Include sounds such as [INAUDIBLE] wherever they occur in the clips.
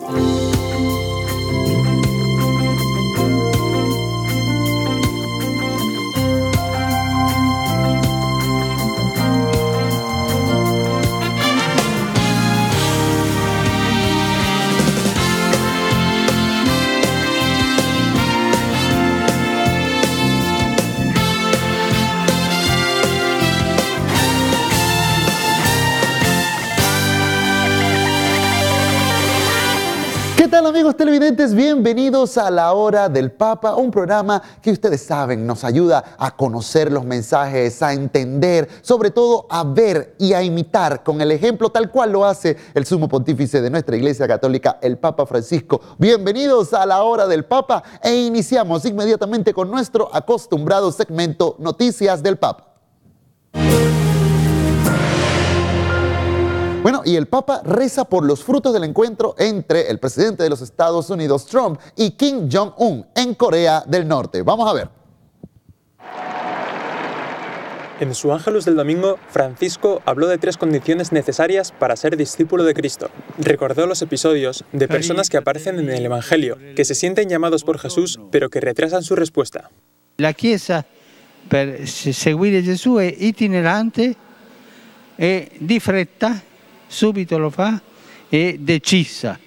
oh. bienvenidos a la hora del Papa, un programa que ustedes saben nos ayuda a conocer los mensajes, a entender, sobre todo a ver y a imitar con el ejemplo tal cual lo hace el sumo pontífice de nuestra Iglesia Católica, el Papa Francisco. Bienvenidos a la hora del Papa e iniciamos inmediatamente con nuestro acostumbrado segmento Noticias del Papa. Bueno, y el Papa reza por los frutos del encuentro entre el presidente de los Estados Unidos, Trump, y Kim Jong-un en Corea del Norte. Vamos a ver. En su Ángelus del Domingo, Francisco habló de tres condiciones necesarias para ser discípulo de Cristo. Recordó los episodios de personas que aparecen en el Evangelio, que se sienten llamados por Jesús, pero que retrasan su respuesta. La Chiesa, para seguir a Jesús, es itinerante, es di subito lo fa e decisa.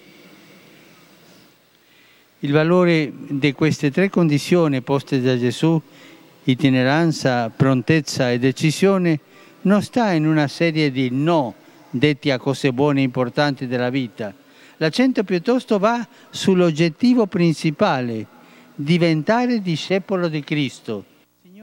Il valore di queste tre condizioni poste da Gesù, itineranza, prontezza e decisione, non sta in una serie di no detti a cose buone e importanti della vita. L'accento piuttosto va sull'oggettivo principale, diventare discepolo di Cristo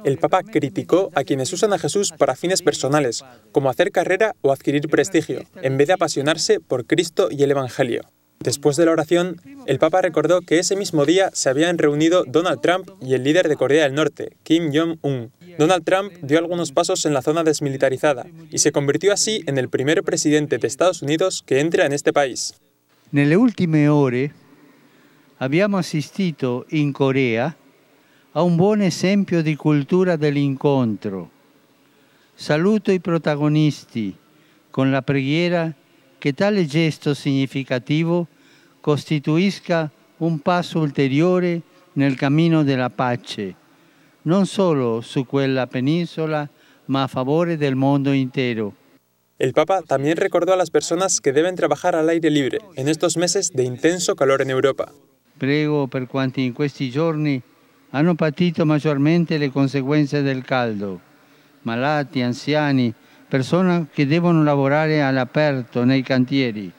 el Papa criticó a quienes usan a Jesús para fines personales, como hacer carrera o adquirir prestigio, en vez de apasionarse por Cristo y el Evangelio. Después de la oración, el Papa recordó que ese mismo día se habían reunido Donald Trump y el líder de Corea del Norte, Kim Jong-un. Donald Trump dio algunos pasos en la zona desmilitarizada y se convirtió así en el primer presidente de Estados Unidos que entra en este país. En las últimas horas habíamos asistido en Corea a un buen esempio de cultura del dell'incontro. Saluto los protagonisti con la preghiera que tal gesto significativo costituisca un en ulteriore camino de la paz, no solo su quella península, sino a favor del mundo entero. El Papa también recordó a las personas que deben trabajar al aire libre en estos meses de intenso calor en Europa. Prego per quanti in questi giorni han ah, patito maggiormente le conseguenze del caldo. Malati, anziani, persone che devono lavorare all'aperto nei cantieri.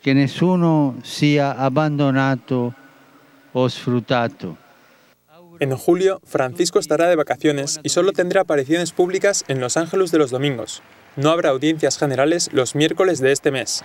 Che nessuno sia abbandonato o sfruttato. En julio, Francisco estará de vacaciones y solo tendrá apariciones públicas en Los Ángeles de los domingos. No habrá audiencias generales los miércoles de este mes.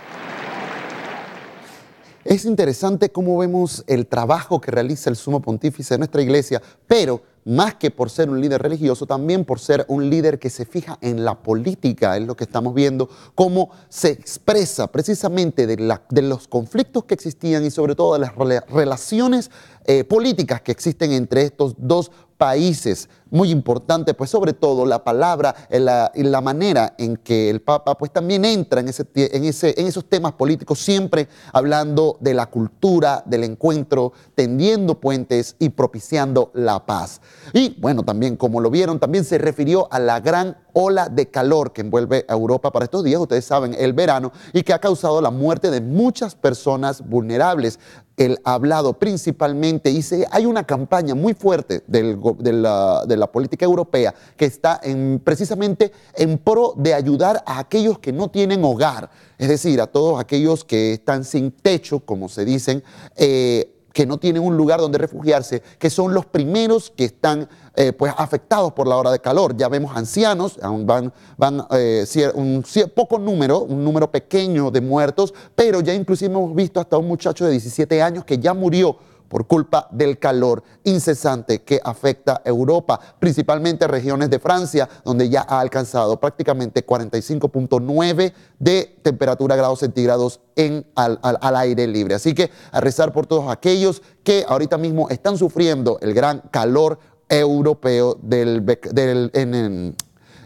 Es interesante cómo vemos el trabajo que realiza el sumo pontífice de nuestra iglesia, pero más que por ser un líder religioso, también por ser un líder que se fija en la política, es lo que estamos viendo, cómo se expresa precisamente de, los conflictos que existían y sobre todo de las relaciones eh, políticas que existen entre estos dos países. Muy importante, pues sobre todo la palabra eh, y la manera en que el Papa pues también entra en, en esos temas políticos, siempre hablando de la cultura, del encuentro, tendiendo puentes y propiciando la paz. Y bueno, también como lo vieron, también se refirió a la gran ola de calor que envuelve a Europa para estos días, ustedes saben, el verano, y que ha causado la muerte de muchas personas vulnerables el hablado principalmente, y hay una campaña muy fuerte de, la, política europea que está en, precisamente en pro de ayudar a aquellos que no tienen hogar, es decir, a todos aquellos que están sin techo, como se dicen. Eh, que no tienen un lugar donde refugiarse, que son los primeros que están eh, pues, afectados por la hora de calor. Ya vemos ancianos, van, van eh, un poco número, un número pequeño de muertos, pero ya inclusive hemos visto hasta un muchacho de 17 años que ya murió por culpa del calor incesante que afecta a Europa, principalmente regiones de Francia, donde ya ha alcanzado prácticamente 45.9 de temperatura grados centígrados en, al, aire libre. Así que a rezar por todos aquellos que ahorita mismo están sufriendo el gran calor europeo en,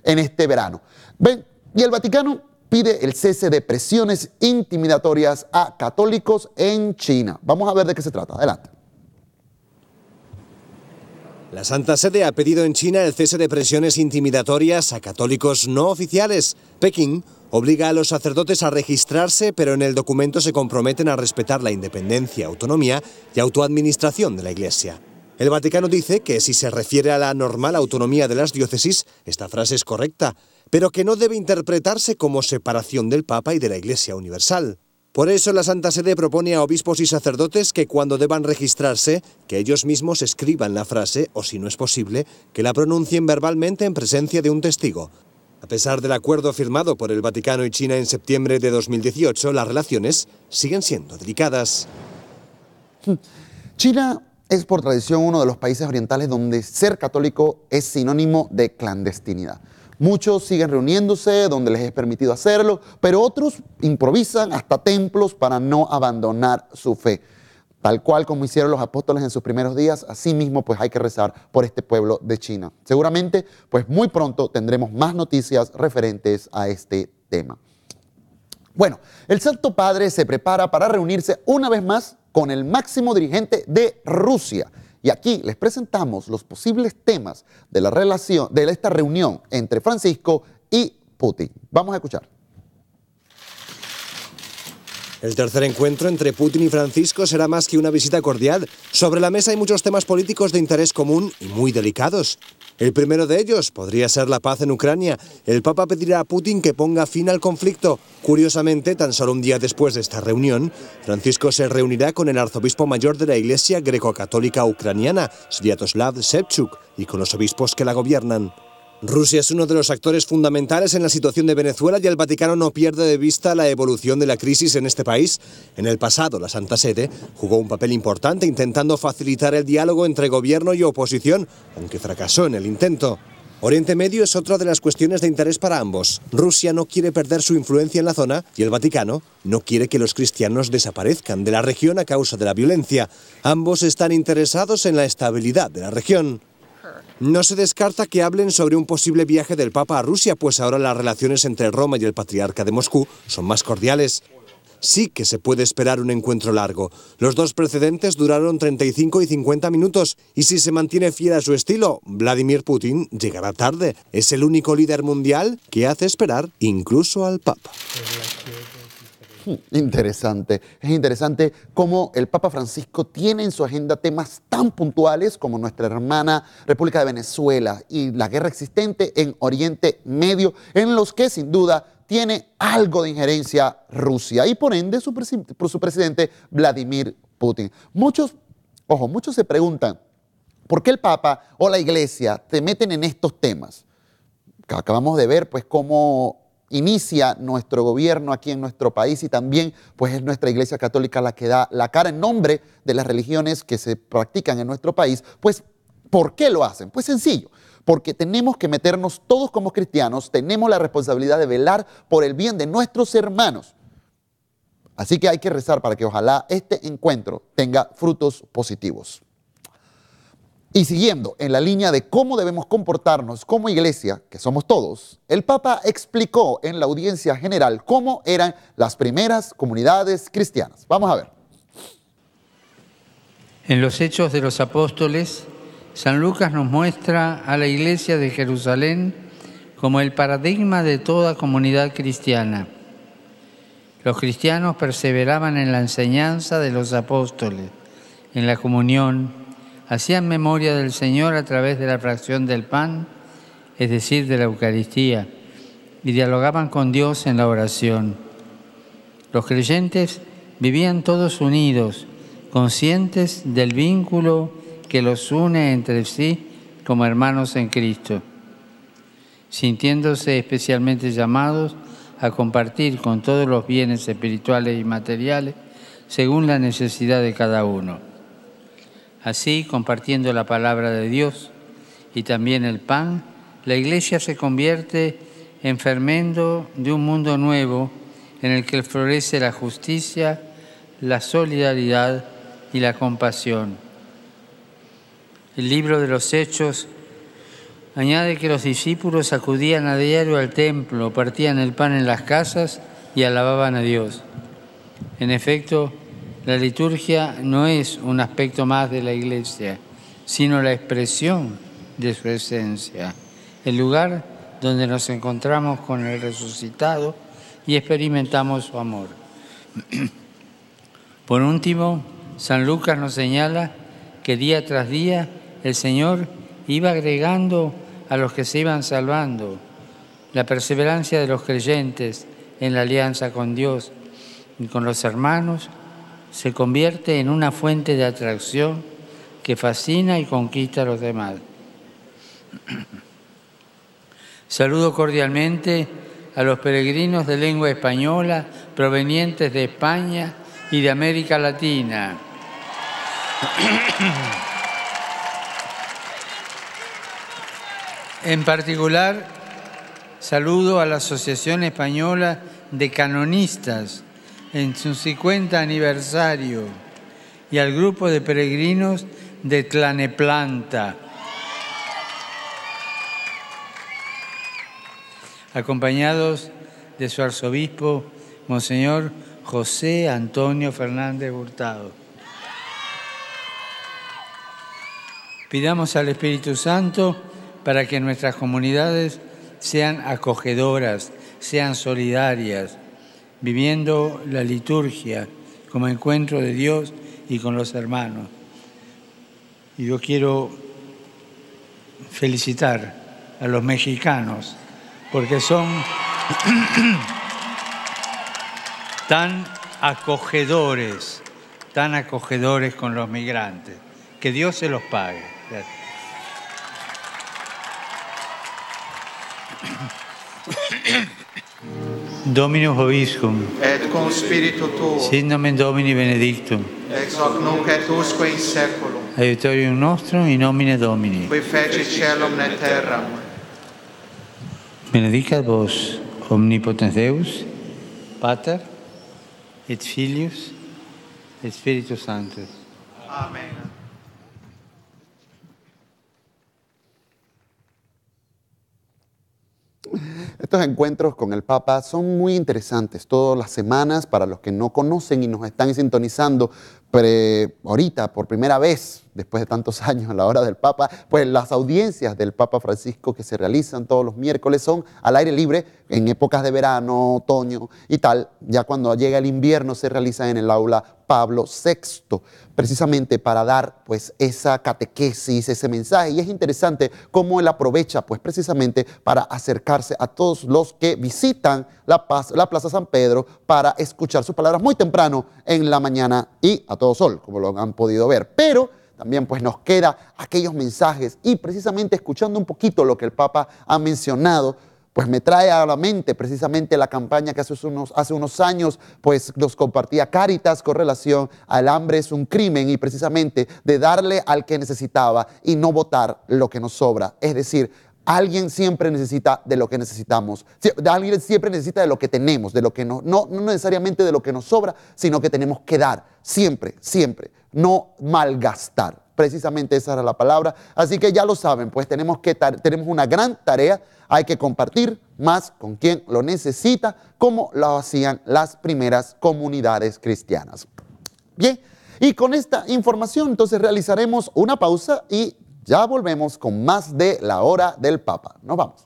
en este verano. Ven, y el Vaticano pide el cese de presiones intimidatorias a católicos en China. Vamos a ver de qué se trata. Adelante. La Santa Sede ha pedido en China el cese de presiones intimidatorias a católicos no oficiales. Pekín obliga a los sacerdotes a registrarse, pero en el documento se comprometen a respetar la independencia, autonomía y autoadministración de la Iglesia. El Vaticano dice que si se refiere a la normal autonomía de las diócesis, esta frase es correcta pero que no debe interpretarse como separación del Papa y de la Iglesia Universal. Por eso la Santa Sede propone a obispos y sacerdotes que cuando deban registrarse, que ellos mismos escriban la frase, o si no es posible, que la pronuncien verbalmente en presencia de un testigo. A pesar del acuerdo firmado por el Vaticano y China en septiembre de 2018, las relaciones siguen siendo delicadas. China es por tradición uno de los países orientales donde ser católico es sinónimo de clandestinidad. Muchos siguen reuniéndose donde les es permitido hacerlo, pero otros improvisan hasta templos para no abandonar su fe. Tal cual como hicieron los apóstoles en sus primeros días, así mismo pues hay que rezar por este pueblo de China. Seguramente pues muy pronto tendremos más noticias referentes a este tema. Bueno, el Santo Padre se prepara para reunirse una vez más con el máximo dirigente de Rusia, y aquí les presentamos los posibles temas de la relación, de esta reunión entre Francisco y Putin. Vamos a escuchar. El tercer encuentro entre Putin y Francisco será más que una visita cordial. Sobre la mesa hay muchos temas políticos de interés común y muy delicados. El primero de ellos podría ser la paz en Ucrania. El Papa pedirá a Putin que ponga fin al conflicto. Curiosamente, tan solo un día después de esta reunión, Francisco se reunirá con el arzobispo mayor de la Iglesia greco-católica ucraniana, Sviatoslav Shevchuk, y con los obispos que la gobiernan. Rusia es uno de los actores fundamentales en la situación de Venezuela y el Vaticano no pierde de vista la evolución de la crisis en este país. En el pasado, la Santa Sede jugó un papel importante intentando facilitar el diálogo entre gobierno y oposición, aunque fracasó en el intento. Oriente Medio es otra de las cuestiones de interés para ambos. Rusia no quiere perder su influencia en la zona y el Vaticano no quiere que los cristianos desaparezcan de la región a causa de la violencia. Ambos están interesados en la estabilidad de la región. No se descarta que hablen sobre un posible viaje del Papa a Rusia, pues ahora las relaciones entre Roma y el Patriarca de Moscú son más cordiales. Sí que se puede esperar un encuentro largo. Los dos precedentes duraron 35 y 50 minutos, y si se mantiene fiel a su estilo, Vladimir Putin llegará tarde. Es el único líder mundial que hace esperar incluso al Papa. Interesante. Es interesante cómo el Papa Francisco tiene en su agenda temas tan puntuales como nuestra hermana República de Venezuela y la guerra existente en Oriente Medio, en los que sin duda tiene algo de injerencia Rusia y por ende su, su presidente Vladimir Putin. Muchos, ojo, muchos se preguntan, ¿por qué el Papa o la Iglesia te meten en estos temas? Acabamos de ver pues cómo inicia nuestro gobierno aquí en nuestro país y también pues es nuestra Iglesia Católica la que da la cara en nombre de las religiones que se practican en nuestro país, pues ¿por qué lo hacen? Pues sencillo, porque tenemos que meternos todos como cristianos, tenemos la responsabilidad de velar por el bien de nuestros hermanos. Así que hay que rezar para que ojalá este encuentro tenga frutos positivos. Y siguiendo en la línea de cómo debemos comportarnos como iglesia, que somos todos, el Papa explicó en la audiencia general cómo eran las primeras comunidades cristianas. Vamos a ver. En los Hechos de los Apóstoles, San Lucas nos muestra a la iglesia de Jerusalén como el paradigma de toda comunidad cristiana. Los cristianos perseveraban en la enseñanza de los apóstoles, en la comunión, hacían memoria del Señor a través de la fracción del pan, es decir, de la Eucaristía, y dialogaban con Dios en la oración. Los creyentes vivían todos unidos, conscientes del vínculo que los une entre sí como hermanos en Cristo, sintiéndose especialmente llamados a compartir con todos los bienes espirituales y materiales según la necesidad de cada uno. Así, compartiendo la palabra de Dios y también el pan, la iglesia se convierte en fermento de un mundo nuevo en el que florece la justicia, la solidaridad y la compasión. El libro de los Hechos añade que los discípulos acudían a diario al templo, partían el pan en las casas y alababan a Dios. En efecto, la liturgia no es un aspecto más de la iglesia, sino la expresión de su esencia, el lugar donde nos encontramos con el resucitado y experimentamos su amor. [CLEARS THROAT] Por último, San Lucas nos señala que día tras día el Señor iba agregando a los que se iban salvando la perseverancia de los creyentes en la alianza con Dios y con los hermanos se convierte en una fuente de atracción que fascina y conquista a los demás. [CLEARS THROAT] Saludo cordialmente a los peregrinos de lengua española provenientes de España y de América Latina. [CLEARS THROAT] En particular, saludo a la Asociación Española de Canonistas, en su 50 aniversario y al grupo de peregrinos de Tlaneplanta. Acompañados de su arzobispo, Monseñor José Antonio Fernández Hurtado. Pidamos al Espíritu Santo para que nuestras comunidades sean acogedoras, sean solidarias, viviendo la liturgia como encuentro de Dios y con los hermanos. Y yo quiero felicitar a los mexicanos porque son [COUGHS] tan acogedores, tan acogedores con los migrantes. Que Dios se los pague. Dominum Hoviscum. Et cum spiritu tuo. Sin nomen Domini benedictum. Ex hoc nunc et usque in saeculum. Aiutorium nostrum in nomine Domini. Qui fecit celum et terram. Benedicat vos omnipotens Deus, Pater, et Filius, et Spiritus Sanctus. Amen. Estos encuentros con el Papa son muy interesantes todas las semanas para los que no conocen y nos están sintonizando pero ahorita, por primera vez, después de tantos [LAUGHS] años, a la hora del Papa, pues las audiencias del Papa Francisco que se realizan todos los miércoles son al aire libre, en épocas de verano, otoño y tal. Ya cuando llega el invierno se realiza en el aula Pablo VI, precisamente para dar pues esa catequesis, ese mensaje. Y es interesante cómo él aprovecha pues precisamente para acercarse a todos los que visitan la, la Plaza San Pedro para escuchar sus palabras muy temprano en la mañana y a todo sol, como lo han podido ver. Pero también pues nos queda aquellos mensajes y precisamente escuchando un poquito lo que el Papa ha mencionado, pues me trae a la mente precisamente la campaña que hace unos, hace unos años pues nos compartía Caritas con relación al hambre es un crimen y precisamente de darle al que necesitaba y no votar lo que nos sobra. Es decir, Alguien siempre necesita de lo que necesitamos. Alguien siempre necesita de lo que tenemos, de lo que no, no, no necesariamente de lo que nos sobra, sino que tenemos que dar. Siempre, siempre. No malgastar. Precisamente esa era la palabra. Así que ya lo saben, pues tenemos, que tenemos una gran tarea. Hay que compartir más con quien lo necesita, como lo hacían las primeras comunidades cristianas. Bien, y con esta información entonces realizaremos una pausa y ya volvemos con más de la hora del Papa. Nos vamos.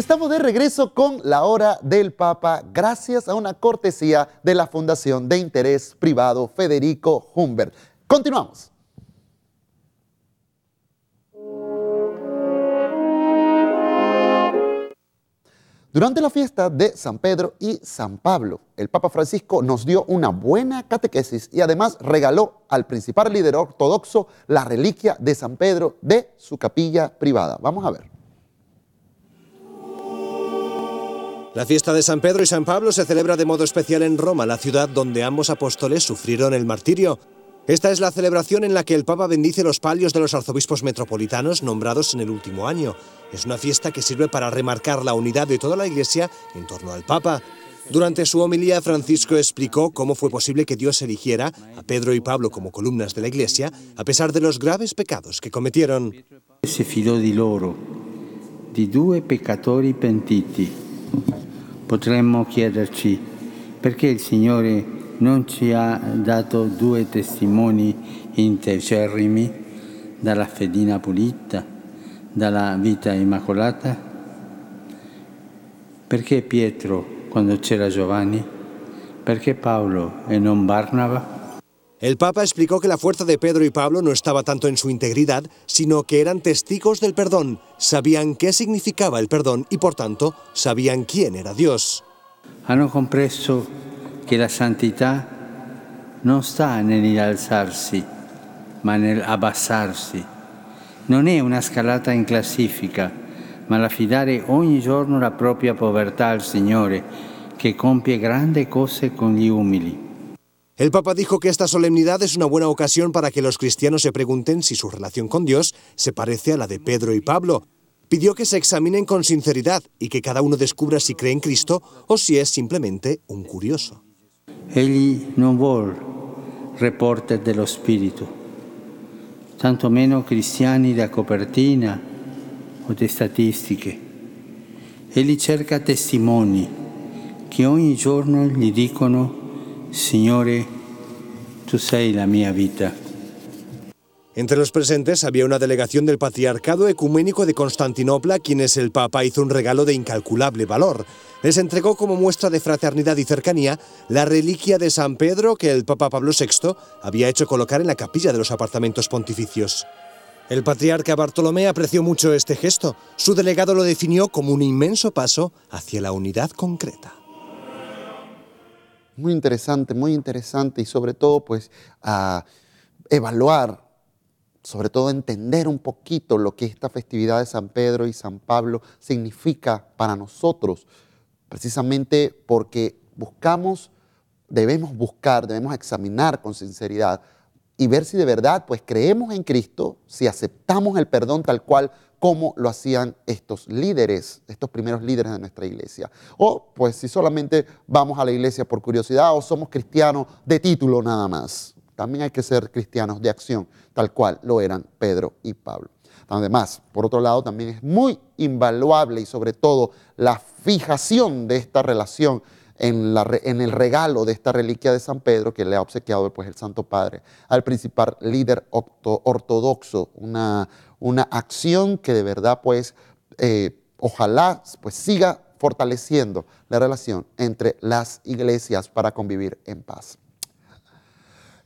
estamos de regreso con la hora del Papa, gracias a una cortesía de la Fundación de Interés Privado Federico Humbert. Continuamos. Durante la fiesta de San Pedro y San Pablo, el Papa Francisco nos dio una buena catequesis y además regaló al principal líder ortodoxo la reliquia de San Pedro de su capilla privada. Vamos a ver. La fiesta de San Pedro y San Pablo se celebra de modo especial en Roma, la ciudad donde ambos apóstoles sufrieron el martirio. Esta es la celebración en la que el Papa bendice los palios de los arzobispos metropolitanos nombrados en el último año. Es una fiesta que sirve para remarcar la unidad de toda la Iglesia en torno al Papa. Durante su homilía, Francisco explicó cómo fue posible que Dios eligiera a Pedro y Pablo como columnas de la Iglesia, a pesar de los graves pecados que cometieron. Se di loro, pentiti. Potremmo chiederci perché il Signore non ci ha dato due testimoni integerrimi dalla fedina pulita, dalla vita immacolata? Perché Pietro quando c'era Giovanni? Perché Paolo e non Barnaba? El Papa explicó que la fuerza de Pedro y Pablo no estaba tanto en su integridad, sino que eran testigos del perdón, sabían qué significaba el perdón y por tanto sabían quién era Dios. Han compreso que la santidad no está en el alzarse, sino en el abasarse. No es una scalata in classifica, ma fidare ogni giorno la propria povertà al Signore, que compie grandes cose con gli umili. El Papa dijo que esta solemnidad es una buena ocasión para que los cristianos se pregunten si su relación con Dios se parece a la de Pedro y Pablo. Pidió que se examinen con sinceridad y que cada uno descubra si cree en Cristo o si es simplemente un curioso. no non dello Spirito, menos cristiani da copertina o de statistiche. Él cerca testimoni que ogni giorno gli dicono Señores, tú sei la mia vita. Entre los presentes había una delegación del Patriarcado Ecuménico de Constantinopla, quienes el Papa hizo un regalo de incalculable valor. Les entregó como muestra de fraternidad y cercanía la reliquia de San Pedro que el Papa Pablo VI había hecho colocar en la capilla de los apartamentos pontificios. El patriarca Bartolomé apreció mucho este gesto. Su delegado lo definió como un inmenso paso hacia la unidad concreta muy interesante, muy interesante y sobre todo pues a evaluar, sobre todo entender un poquito lo que esta festividad de San Pedro y San Pablo significa para nosotros, precisamente porque buscamos, debemos buscar, debemos examinar con sinceridad y ver si de verdad pues creemos en Cristo, si aceptamos el perdón tal cual cómo lo hacían estos líderes, estos primeros líderes de nuestra iglesia. O pues si solamente vamos a la iglesia por curiosidad o somos cristianos de título nada más. También hay que ser cristianos de acción, tal cual lo eran Pedro y Pablo. Además, por otro lado, también es muy invaluable y sobre todo la fijación de esta relación en, la, en, el regalo de esta reliquia de San Pedro que le ha obsequiado pues, el Santo Padre al principal líder ortodoxo, una una acción que de verdad pues eh, ojalá pues siga fortaleciendo la relación entre las iglesias para convivir en paz.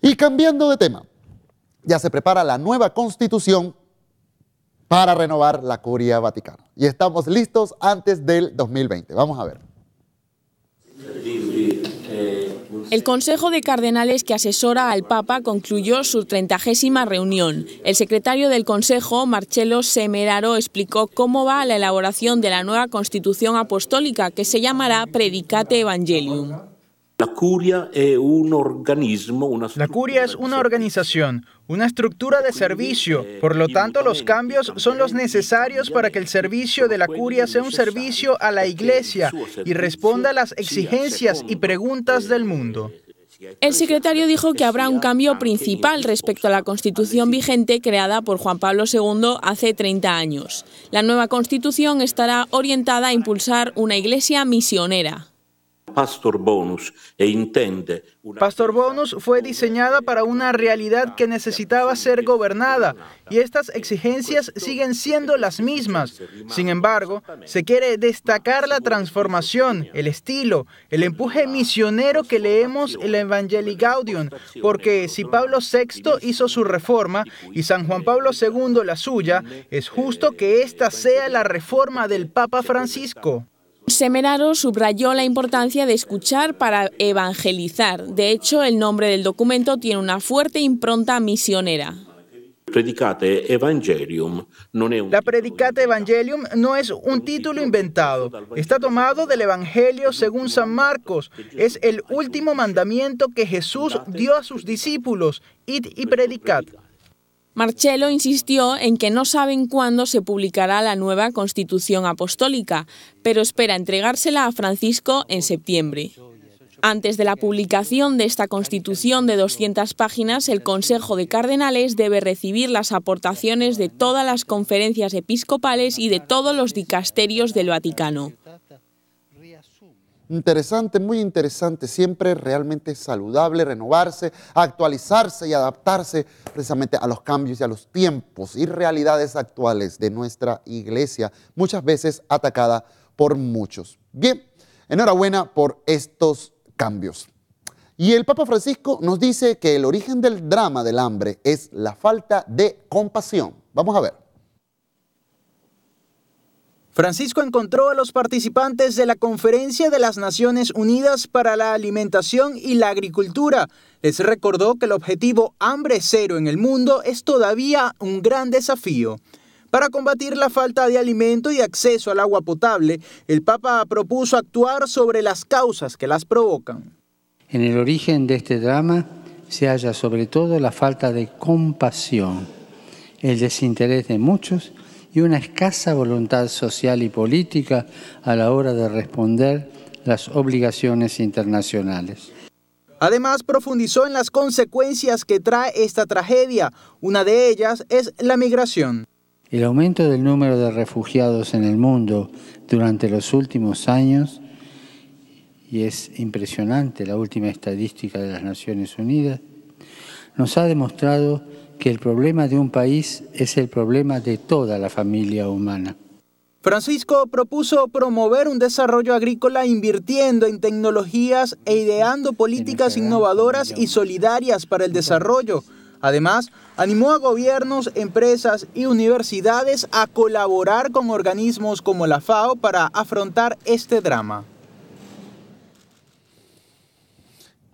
Y cambiando de tema, ya se prepara la nueva constitución para renovar la curia vaticana. Y estamos listos antes del 2020. Vamos a ver. El Consejo de Cardenales que asesora al Papa concluyó su 30 reunión. El secretario del Consejo, Marcelo Semeraro, explicó cómo va la elaboración de la nueva Constitución Apostólica, que se llamará Predicate Evangelium. La curia es una una organización, una estructura de servicio. Por lo tanto, los cambios son los necesarios para que el servicio de la curia sea un servicio a la iglesia y responda a las exigencias y preguntas del mundo. El secretario dijo que habrá un cambio principal respecto a la constitución vigente creada por Juan Pablo II hace 30 años. La nueva constitución estará orientada a impulsar una iglesia misionera. Pastor Bonus e intende. Pastor Bonus fue diseñada para una realidad que necesitaba ser gobernada y estas exigencias siguen siendo las mismas. Sin embargo, se quiere destacar la transformación, el estilo, el empuje misionero que leemos en el Evangelii Gaudium, porque si Pablo VI hizo su reforma y San Juan Pablo II la suya, es justo que eh, esta sea la reforma del Papa Francisco. Semeraro subrayó la importancia de escuchar para evangelizar. De hecho, el nombre del documento tiene una fuerte impronta misionera. La Predicate Evangelium no es un título inventado. Está tomado del Evangelio según San Marcos. Es el último mandamiento que Jesús dio a sus discípulos. Id y predicat. Marcelo insistió en que no saben cuándo se publicará la nueva Constitución Apostólica, pero espera entregársela a Francisco en septiembre. Antes de la publicación de esta Constitución de 200 páginas, el Consejo de Cardenales debe recibir las aportaciones de todas las conferencias episcopales y de todos los dicasterios del Vaticano. Interesante, muy interesante, siempre realmente saludable, renovarse, actualizarse y adaptarse precisamente a los cambios y a los tiempos y realidades actuales de nuestra iglesia, muchas veces atacada por muchos. Bien, enhorabuena por estos cambios. Y el Papa Francisco nos dice que el origen del drama del hambre es la falta de compasión. Vamos a ver. Francisco encontró a los participantes de la Conferencia de las Naciones Unidas para la Alimentación y la Agricultura. Les recordó que el objetivo hambre cero en el mundo es todavía un gran desafío. Para combatir la falta de alimento y acceso al agua potable, el Papa propuso actuar sobre las causas que las provocan. En el origen de este drama se halla sobre todo la falta de compasión, el desinterés de muchos y una escasa voluntad social y política a la hora de responder las obligaciones internacionales. Además, profundizó en las consecuencias que trae esta tragedia. Una de ellas es la migración. El aumento del número de refugiados en el mundo durante los últimos años, y es impresionante la última estadística de las Naciones Unidas, nos ha demostrado que el problema de un país es el problema de toda la familia humana. Francisco propuso promover un desarrollo agrícola invirtiendo en tecnologías e ideando políticas innovadoras y solidarias para el desarrollo. Además, animó a gobiernos, empresas y universidades a colaborar con organismos como la FAO para afrontar este drama.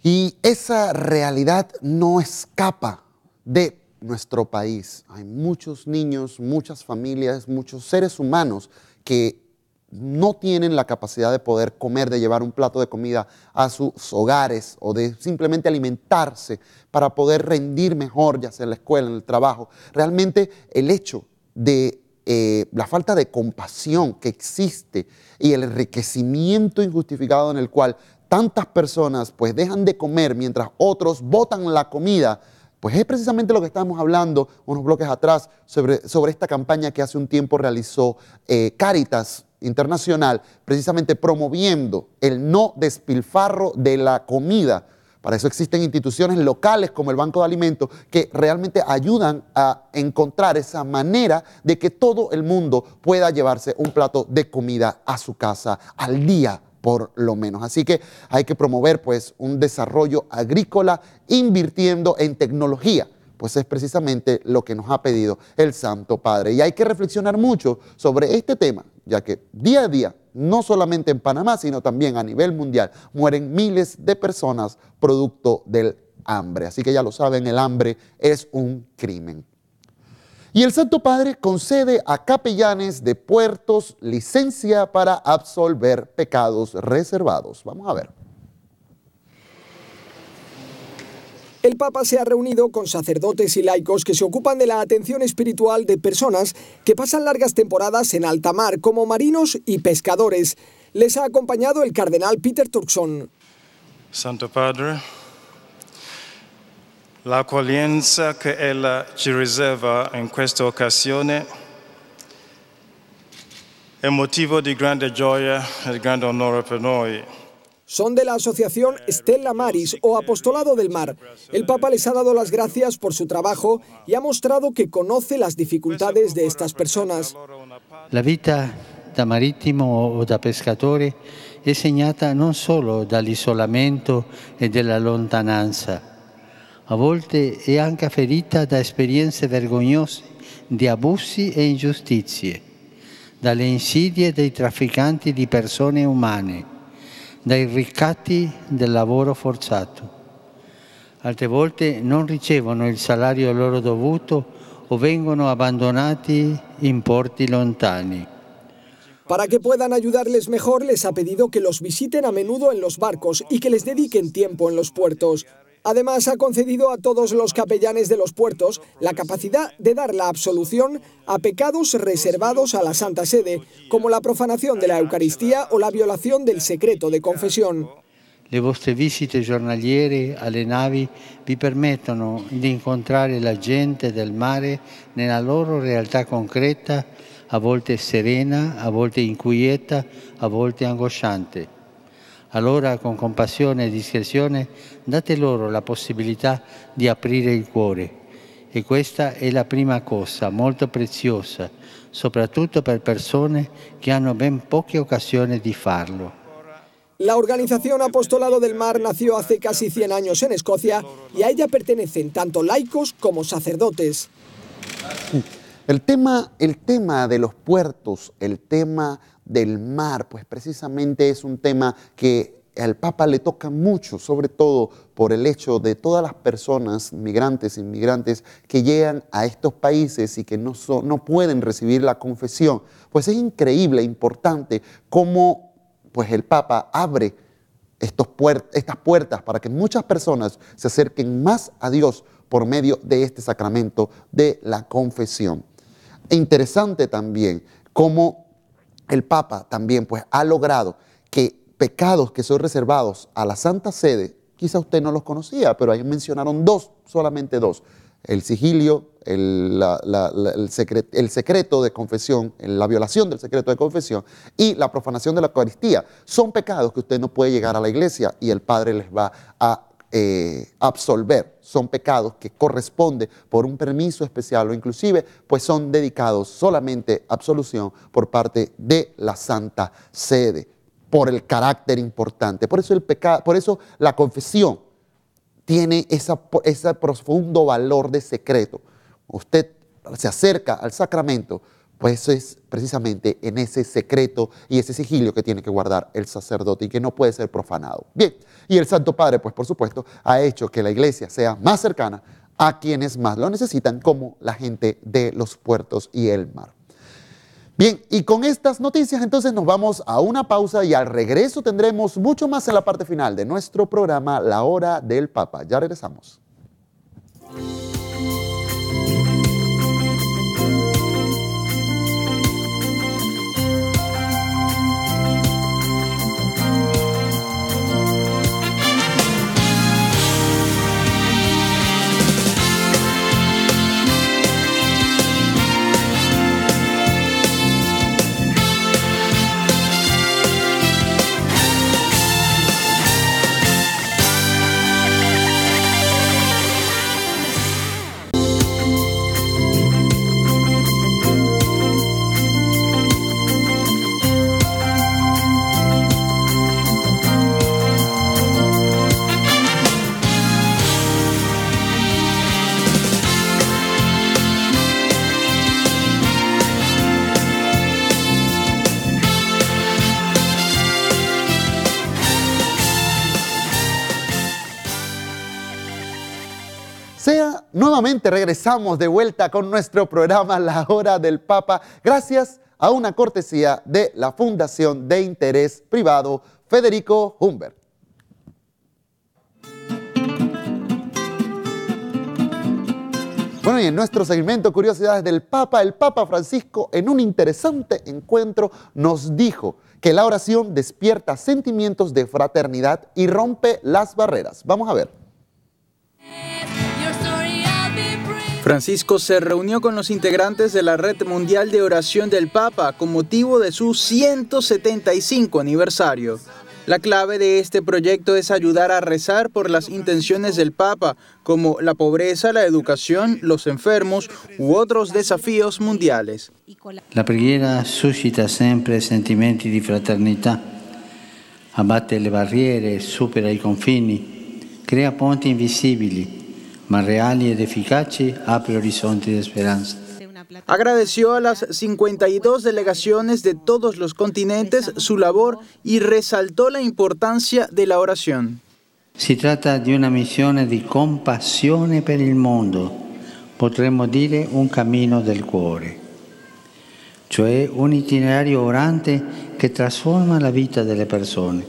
Y esa realidad no escapa de nuestro país hay muchos niños, muchas familias, muchos seres humanos que no tienen la capacidad de poder comer, de llevar un plato de comida a sus hogares o de simplemente alimentarse para poder rendir mejor, ya sea en la escuela, en el trabajo. Realmente el hecho de eh, la falta de compasión que existe y el enriquecimiento injustificado en el cual tantas personas pues dejan de comer mientras otros botan la comida, pues es precisamente lo que estábamos hablando unos bloques atrás sobre, esta campaña que hace un tiempo realizó eh, Caritas Internacional, precisamente promoviendo el no despilfarro de la comida. Para eso existen instituciones locales como el Banco de Alimentos que realmente ayudan a encontrar esa manera de que todo el mundo pueda llevarse un plato de comida a su casa al día por lo menos. Así que hay que promover pues un desarrollo agrícola invirtiendo en tecnología, pues es precisamente lo que nos ha pedido el Santo Padre. Y hay que reflexionar mucho sobre este tema, ya que día a día, no solamente en Panamá, sino también a nivel mundial, mueren miles de personas producto del hambre. Así que ya lo saben, el hambre es un crimen. Y el Santo Padre concede a capellanes de puertos licencia para absolver pecados reservados. Vamos a ver. El Papa se ha reunido con sacerdotes y laicos que se ocupan de la atención espiritual de personas que pasan largas temporadas en alta mar como marinos y pescadores. Les ha acompañado el cardenal Peter Turkson. Santo Padre, la acogida che ella ci riserva in questa occasione è motivo di grande gioia e grande onore per noi. Son de la asociación Stella Maris o Apostolado del Mar. El Papa les ha dado las gracias por su trabajo y ha mostrado que conoce las dificultades de estas personas. La vida de marítimo o de pescatore es segnata no solo y de la lontananza, a volte è anche ferita da esperienze vergognose di abusi e ingiustizie, dalle insidie dei trafficanti di persone umane, dai ricatti del lavoro forzato. Altre volte non ricevono il salario loro dovuto o vengono abbandonati in porti lontani. Para que puedan ayudarles mejor, les ha pedido que los visiten a menudo en los barcos y que les dediquen tiempo en los puertos. Además, ha concedido a todos los capellanes de los puertos la capacidad de dar la absolución a pecados reservados a la Santa Sede, como la profanación de la Eucaristía o la violación del secreto de confesión. Le vostre visite giornaliere alle navi vi permettono di incontrare la gente del mare nella loro realtà concreta, a volte serena, a volte inquieta, a volte angosciante. Allora con compassione e discrezione date loro la possibilità di aprire il cuore. E questa è la prima cosa molto preziosa, soprattutto per persone che hanno ben poche occasioni di farlo. La organización Apostolado del Mar nació hace casi 100 años en Escocia y a ella pertenecen tanto laicos como sacerdotes. Mm. El tema, el tema de los puertos, el tema del mar, pues precisamente es un tema que al Papa le toca mucho, sobre todo por el hecho de todas las personas, migrantes, inmigrantes, que llegan a estos países y que no, no pueden recibir la confesión. Pues es increíble, importante, cómo pues el Papa abre estos estas puertas para que muchas personas se acerquen más a Dios por medio de este sacramento de la confesión. E interesante también cómo el Papa también pues, ha logrado que pecados que son reservados a la Santa Sede, quizá usted no los conocía, pero ahí mencionaron dos, solamente dos, el sigilio, el, el, secreto de confesión, la violación del secreto de confesión y la profanación de la Eucaristía. Son pecados que usted no puede llegar a la iglesia y el Padre les va a eh, absolver. Son pecados que corresponde por un permiso especial o inclusive pues son dedicados solamente a absolución por parte de la Santa Sede por el carácter importante. Por eso, el pecado, por eso la confesión tiene ese profundo valor de secreto. Usted se acerca al sacramento pues es precisamente en ese secreto y ese sigilo que tiene que guardar el sacerdote y que no puede ser profanado. Bien, y el Santo Padre, pues por supuesto, ha hecho que la iglesia sea más cercana a quienes más lo necesitan, como la gente de los puertos y el mar. Bien, y con estas noticias entonces nos vamos a una pausa y al regreso tendremos mucho más en la parte final de nuestro programa La Hora del Papa. Ya regresamos. regresamos de vuelta con nuestro programa La Hora del Papa, gracias a una cortesía de la Fundación de Interés Privado Federico Humbert. Bueno, y en nuestro segmento Curiosidades del Papa, el Papa Francisco en un interesante encuentro nos dijo que la oración despierta sentimientos de fraternidad y rompe las barreras. Vamos a ver. Francisco se reunió con los integrantes de la Red Mundial de Oración del Papa con motivo de su 175 aniversario. La clave de este proyecto es ayudar a rezar por las intenciones del Papa, como la pobreza, la educación, los enfermos u otros desafíos mundiales. La preghiera suscita siempre sentimientos de fraternidad, abate las barreras, supera los confines, crea puentes invisibles, más real y eficaces, abre horizontes de esperanza. Agradeció a las 52 delegaciones de todos los continentes su labor y resaltó la importancia de la oración. Si trata de una misión de compasión por el mundo, podremos decir un camino del cuore, cioè un itinerario orante que transforma la vida de las personas.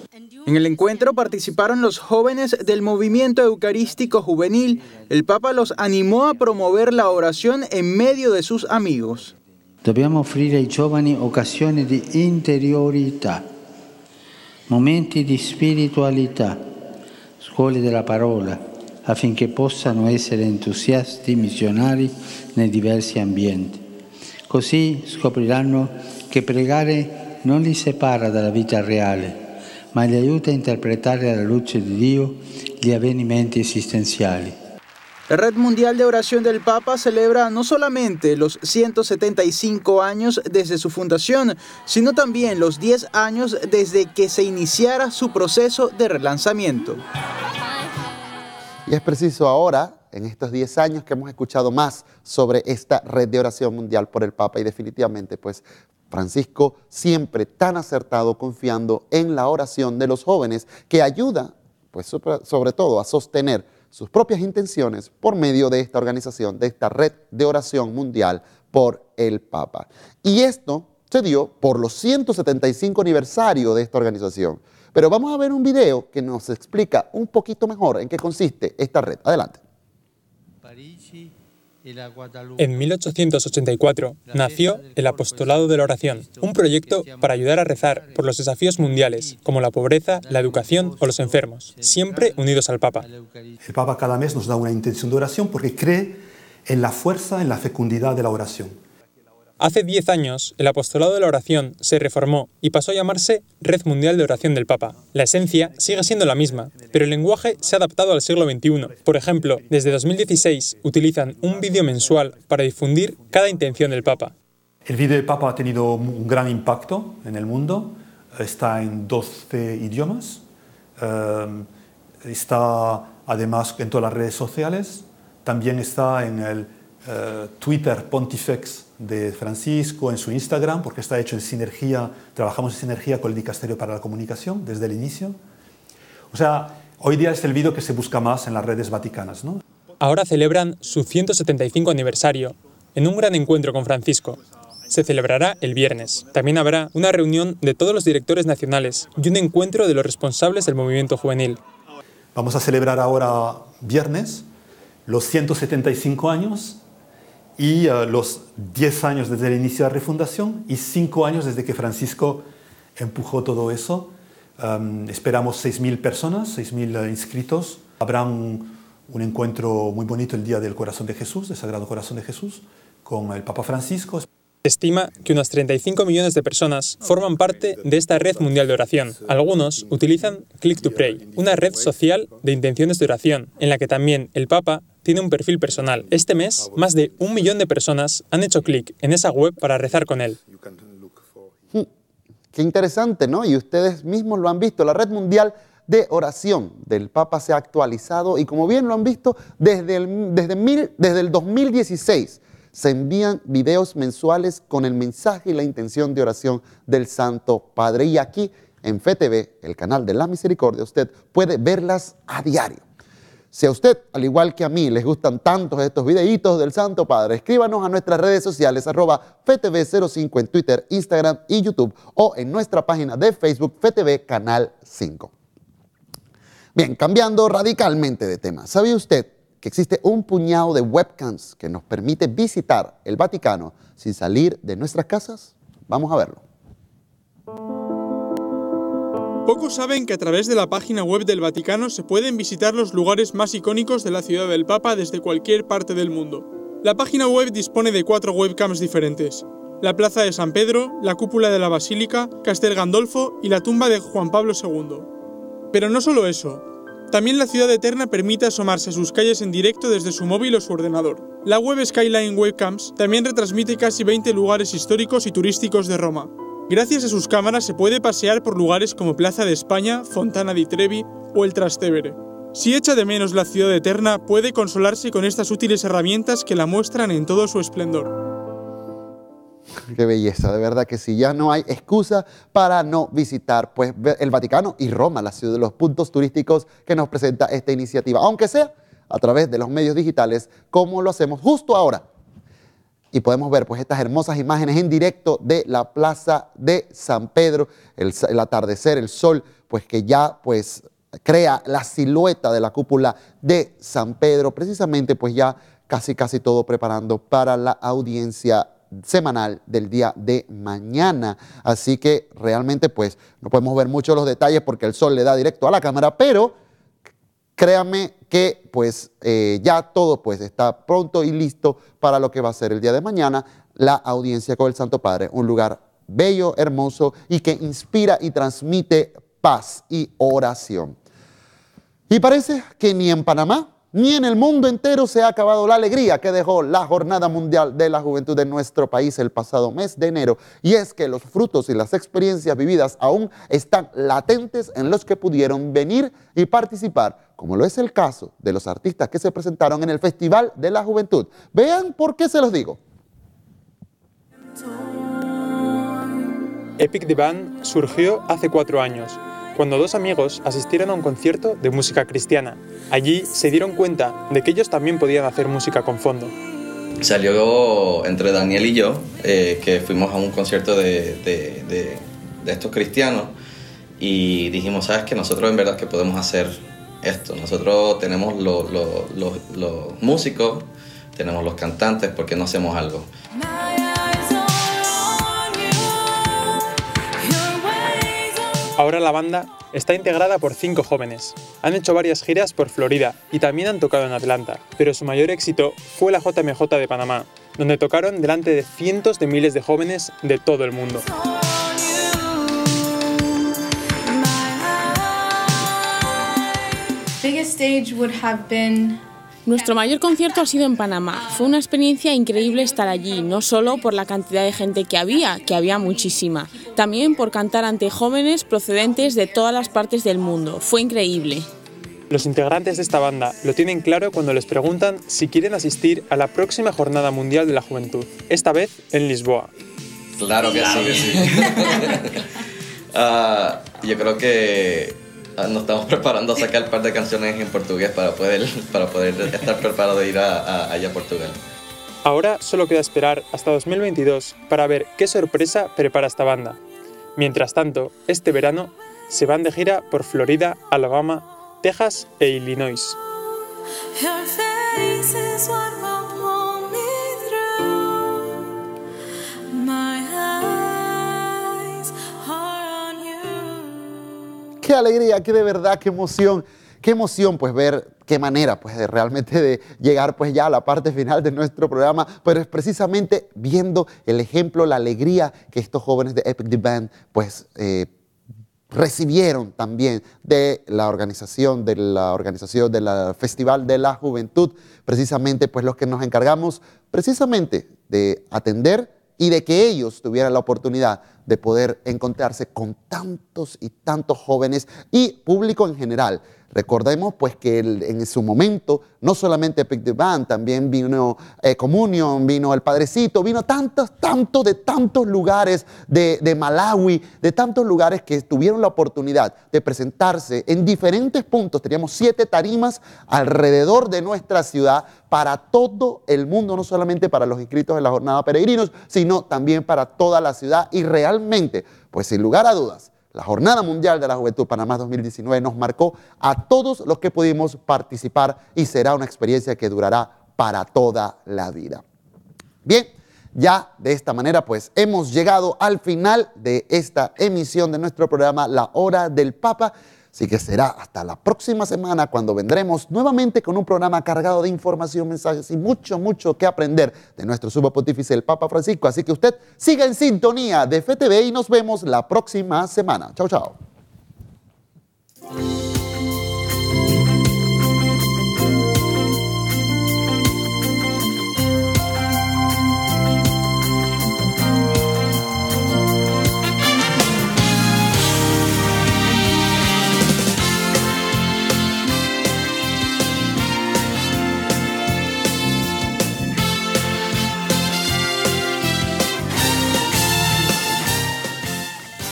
En el encuentro participaron los jóvenes del movimiento eucarístico juvenil. El Papa los animó a promover la oración en medio de sus amigos. ofrecer a Debemos Dobbiamo offrire ai giovani de de interiorità, momenti di spiritualità, scuole della parola, affinché possano essere entusiasti missionari nei diversi ambienti. Così scopriranno que pregare no li separa de la vida real, ma a gli avvenimenti La Red Mundial de Oración del Papa celebra no solamente los 175 años desde su fundación, sino también los 10 años desde que se iniciara su proceso de relanzamiento. Y es preciso ahora, en estos 10 años, que hemos escuchado más sobre esta Red de Oración Mundial por el Papa y definitivamente pues Francisco siempre tan acertado confiando en la oración de los jóvenes que ayuda, pues sobre todo, a sostener sus propias intenciones por medio de esta organización, de esta red de oración mundial por el Papa. Y esto se dio por los 175 aniversario de esta organización. Pero vamos a ver un video que nos explica un poquito mejor en qué consiste esta red. Adelante. En 1884 nació el Apostolado de la Oración, un proyecto para ayudar a rezar por los desafíos mundiales, como la pobreza, la educación o los enfermos, siempre unidos al Papa. El Papa cada mes nos da una intención de oración porque cree en la fuerza, en la fecundidad de la oración. Hace 10 años, el apostolado de la oración se reformó y pasó a llamarse Red Mundial de Oración del Papa. La esencia sigue siendo la misma, pero el lenguaje se ha adaptado al siglo XXI. Por ejemplo, desde 2016 utilizan un vídeo mensual para difundir cada intención del Papa. El vídeo del Papa ha tenido un gran impacto en el mundo, está en 12 idiomas, eh, está además en todas las redes sociales, también está en el eh, Twitter Pontifex de Francisco en su Instagram, porque está hecho en sinergia, trabajamos en sinergia con el Dicasterio para la Comunicación desde el inicio. O sea, hoy día es el vídeo que se busca más en las redes vaticanas. ¿no? Ahora celebran su 175 aniversario en un gran encuentro con Francisco. Se celebrará el viernes. También habrá una reunión de todos los directores nacionales y un encuentro de los responsables del movimiento juvenil. Vamos a celebrar ahora viernes los 175 años y eh, los 10 años desde el inicio de la refundación y 5 años desde que Francisco empujó todo eso. Em, esperamos 6.000 personas, 6.000 eh, inscritos. Habrá un, encuentro muy bonito el Día del Corazón de Jesús, del Sagrado Corazón de Jesús, con el Papa Francisco. Se Estima que unas 35 millones de personas forman parte de esta red mundial de oración. Algunos utilizan Click to Pray, una red social de intenciones de oración, en la que también el Papa tiene un perfil personal. Este mes, más de un millón de personas han hecho clic en esa web para rezar con él. Hmm. Qué interesante, ¿no? Y ustedes mismos lo han visto. La red mundial de oración del Papa se ha actualizado y como bien lo han visto, desde el, desde mil, desde el 2016 se envían videos mensuales con el mensaje y la intención de oración del Santo Padre. Y aquí en FTV, el canal de la Misericordia, usted puede verlas a diario. Si a usted, al igual que a mí, les gustan tantos estos videitos del Santo Padre, escríbanos a nuestras redes sociales arroba ftv 05 en Twitter, Instagram y YouTube o en nuestra página de Facebook FTV Canal 5. Bien, cambiando radicalmente de tema, ¿sabe usted que existe un puñado de webcams que nos permite visitar el Vaticano sin salir de nuestras casas? Vamos a verlo. Pocos saben que a través de la página web del Vaticano se pueden visitar los lugares más icónicos de la ciudad del Papa desde cualquier parte del mundo. La página web dispone de cuatro webcams diferentes. La Plaza de San Pedro, la Cúpula de la Basílica, Castel Gandolfo y la tumba de Juan Pablo II. Pero no solo eso, también la ciudad eterna permite asomarse a sus calles en directo desde su móvil o su ordenador. La web Skyline Webcams también retransmite casi 20 lugares históricos y turísticos de Roma. Gracias a sus cámaras se puede pasear por lugares como Plaza de España, Fontana di Trevi o el Trastevere. Si echa de menos la ciudad eterna, puede consolarse con estas útiles herramientas que la muestran en todo su esplendor. Qué belleza, de verdad que sí, ya no hay excusa para no visitar pues, el Vaticano y Roma, la ciudad de los puntos turísticos que nos presenta esta iniciativa, aunque sea a través de los medios digitales, como lo hacemos justo ahora y podemos ver pues estas hermosas imágenes en directo de la plaza de San Pedro, el, atardecer, el sol, pues que ya pues crea la silueta de la cúpula de San Pedro, precisamente pues ya casi casi todo preparando para la audiencia semanal del día de mañana. Así que realmente pues no podemos ver mucho los detalles porque el sol le da directo a la cámara, pero créanme, que pues eh, ya todo pues está pronto y listo para lo que va a ser el día de mañana la audiencia con el Santo Padre, un lugar bello, hermoso y que inspira y transmite paz y oración. Y parece que ni en Panamá ni en el mundo entero se ha acabado la alegría que dejó la Jornada Mundial de la Juventud en nuestro país el pasado mes de enero, y es que los frutos y las experiencias vividas aún están latentes en los que pudieron venir y participar, como lo es el caso de los artistas que se presentaron en el Festival de la Juventud. Vean por qué se los digo. Epic Divan surgió hace cuatro años cuando dos amigos asistieron a un concierto de música cristiana. Allí se dieron cuenta de que ellos también podían hacer música con fondo. Salió entre Daniel y yo, eh, que fuimos a un concierto de, estos cristianos y dijimos, sabes que nosotros en verdad que podemos hacer esto. Nosotros tenemos los, los músicos, tenemos los cantantes, ¿por qué no hacemos algo? Ahora la banda está integrada por cinco jóvenes. Han hecho varias giras por Florida y también han tocado en Atlanta, pero su mayor éxito fue la JMJ de Panamá, donde tocaron delante de cientos de miles de jóvenes de todo el mundo. stage nuestro mayor concierto ha sido en Panamá. Fue una experiencia increíble estar allí, no solo por la cantidad de gente que había, que había muchísima, también por cantar ante jóvenes procedentes de todas las partes del mundo. Fue increíble. Los integrantes de esta banda lo tienen claro cuando les preguntan si quieren asistir a la próxima Jornada Mundial de la Juventud, esta vez en Lisboa. Claro que sí. [LAUGHS] Ah, yo creo que Ah, nos estamos preparando a sacar un par de canciones en portugués para poder, para poder estar preparado de ir a, a, allá a Portugal. Ahora solo queda esperar hasta 2022 para ver qué sorpresa prepara esta banda. Mientras tanto, este verano se van de gira por Florida, Alabama, Texas e Illinois. qué alegría, qué de verdad, qué emoción, qué emoción pues ver qué manera pues de realmente de llegar pues ya a la parte final de nuestro programa, pero es precisamente viendo el ejemplo, la alegría que estos jóvenes de Epic Band pues eh, recibieron también de la organización, de la organización del Festival de la Juventud, precisamente pues los que nos encargamos precisamente de atender y de que ellos tuvieran la oportunidad de poder encontrarse con tantos y tantos jóvenes y público en general Recordemos pues que en su momento no solamente Pic Van, también vino eh, Communion, Comunión, vino el Padrecito, vino tantos, tantos de tantos lugares de, de, Malawi, de tantos lugares que tuvieron la oportunidad de presentarse en diferentes puntos. Teníamos siete tarimas alrededor de nuestra ciudad para todo el mundo, no solamente para los inscritos en la jornada peregrinos, sino también para toda la ciudad y realmente, pues sin lugar a dudas, la Jornada Mundial de la Juventud Panamá 2019 nos marcó a todos los que pudimos participar y será una experiencia que durará para toda la vida. Bien, ya de esta manera pues hemos llegado al final de esta emisión de nuestro programa La Hora del Papa. Así que será hasta la próxima semana cuando vendremos nuevamente con un programa cargado de información, mensajes y mucho, mucho que aprender de nuestro sumo el Papa Francisco. Así que usted siga en sintonía de FTV y nos vemos la próxima semana. Chao, chao.